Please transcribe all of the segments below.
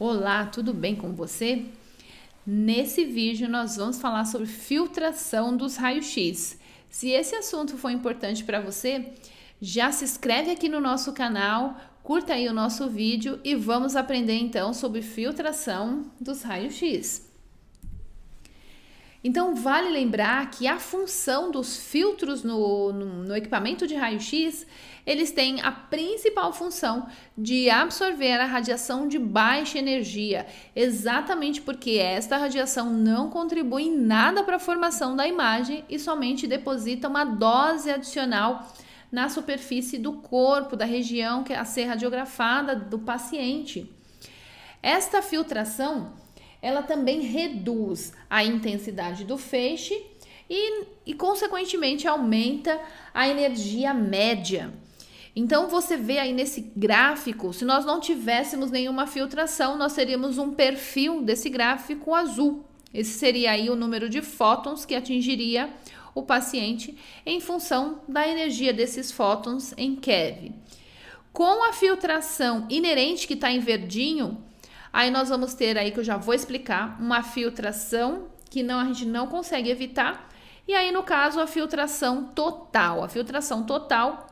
Olá, tudo bem com você? Nesse vídeo nós vamos falar sobre filtração dos raios-x. Se esse assunto foi importante para você, já se inscreve aqui no nosso canal, curta aí o nosso vídeo e vamos aprender então sobre filtração dos raios-x. Então, vale lembrar que a função dos filtros no, no, no equipamento de raio-x, eles têm a principal função de absorver a radiação de baixa energia, exatamente porque esta radiação não contribui em nada para a formação da imagem e somente deposita uma dose adicional na superfície do corpo, da região que é a ser radiografada do paciente. Esta filtração ela também reduz a intensidade do feixe e, e consequentemente, aumenta a energia média. Então você vê aí nesse gráfico, se nós não tivéssemos nenhuma filtração, nós teríamos um perfil desse gráfico azul. Esse seria aí o número de fótons que atingiria o paciente em função da energia desses fótons em Kev. Com a filtração inerente que está em verdinho, Aí nós vamos ter aí, que eu já vou explicar, uma filtração que não a gente não consegue evitar. E aí, no caso, a filtração total. A filtração total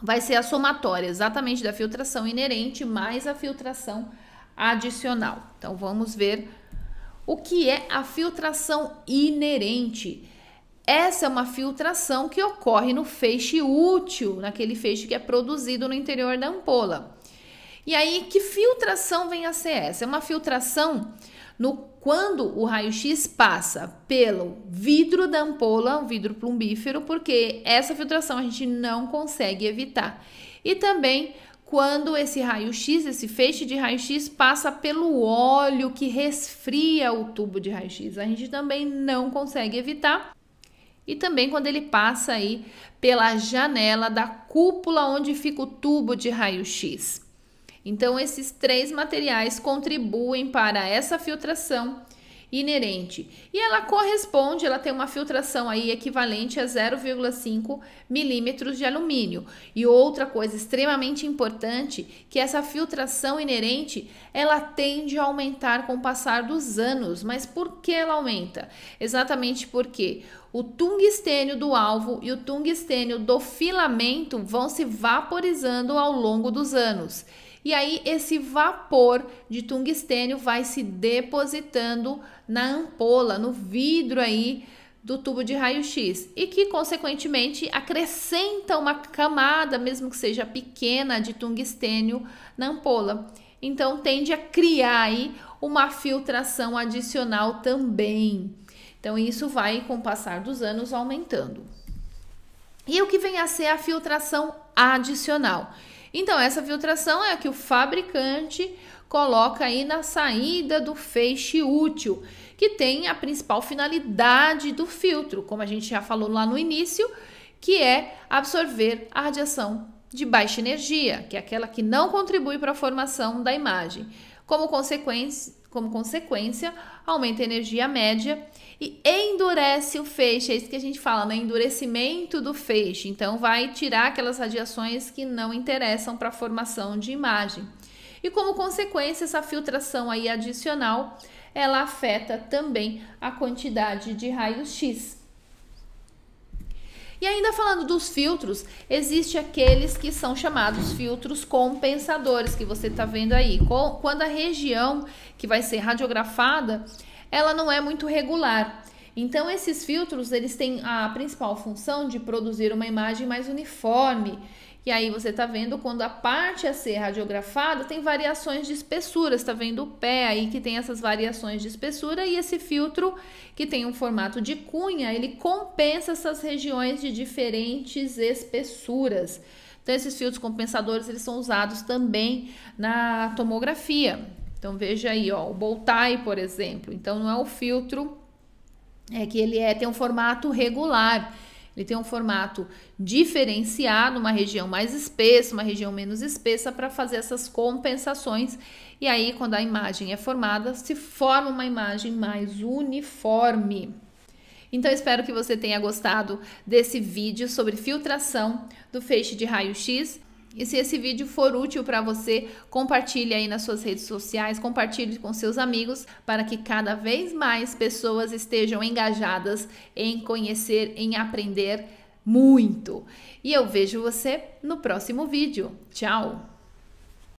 vai ser a somatória exatamente da filtração inerente mais a filtração adicional. Então, vamos ver o que é a filtração inerente. Essa é uma filtração que ocorre no feixe útil, naquele feixe que é produzido no interior da ampola. E aí, que filtração vem a ser essa? É uma filtração no quando o raio-x passa pelo vidro da ampola, um vidro plumbífero, porque essa filtração a gente não consegue evitar. E também quando esse raio-x, esse feixe de raio-x passa pelo óleo que resfria o tubo de raio-x. A gente também não consegue evitar. E também quando ele passa aí pela janela da cúpula onde fica o tubo de raio-x. Então, esses três materiais contribuem para essa filtração inerente. E ela corresponde, ela tem uma filtração aí equivalente a 0,5 milímetros de alumínio. E outra coisa extremamente importante, que essa filtração inerente, ela tende a aumentar com o passar dos anos. Mas por que ela aumenta? Exatamente porque o tungstênio do alvo e o tungstênio do filamento vão se vaporizando ao longo dos anos. E aí esse vapor de tungstênio vai se depositando na ampola, no vidro aí do tubo de raio-x e que consequentemente acrescenta uma camada, mesmo que seja pequena, de tungstênio na ampola. Então tende a criar aí uma filtração adicional também. Então isso vai com o passar dos anos aumentando. E o que vem a ser a filtração adicional? Então, essa filtração é a que o fabricante coloca aí na saída do feixe útil, que tem a principal finalidade do filtro, como a gente já falou lá no início, que é absorver a radiação de baixa energia, que é aquela que não contribui para a formação da imagem. Como consequência, como consequência, aumenta a energia média e endurece o feixe. É isso que a gente fala, né? Endurecimento do feixe. Então, vai tirar aquelas radiações que não interessam para a formação de imagem. E como consequência, essa filtração aí adicional, ela afeta também a quantidade de raios X. E ainda falando dos filtros, existe aqueles que são chamados filtros compensadores que você está vendo aí. Quando a região que vai ser radiografada, ela não é muito regular. Então esses filtros, eles têm a principal função de produzir uma imagem mais uniforme e aí você está vendo quando a parte a ser radiografada tem variações de espessura. Está vendo o pé aí que tem essas variações de espessura e esse filtro que tem um formato de cunha, ele compensa essas regiões de diferentes espessuras. Então esses filtros compensadores eles são usados também na tomografia. Então veja aí, ó, o Boltai, por exemplo. Então não é o filtro é que ele é, tem um formato regular. Ele tem um formato diferenciado, uma região mais espessa, uma região menos espessa, para fazer essas compensações. E aí, quando a imagem é formada, se forma uma imagem mais uniforme. Então, espero que você tenha gostado desse vídeo sobre filtração do feixe de raio-x. E se esse vídeo for útil para você, compartilhe aí nas suas redes sociais, compartilhe com seus amigos para que cada vez mais pessoas estejam engajadas em conhecer, em aprender muito. E eu vejo você no próximo vídeo. Tchau!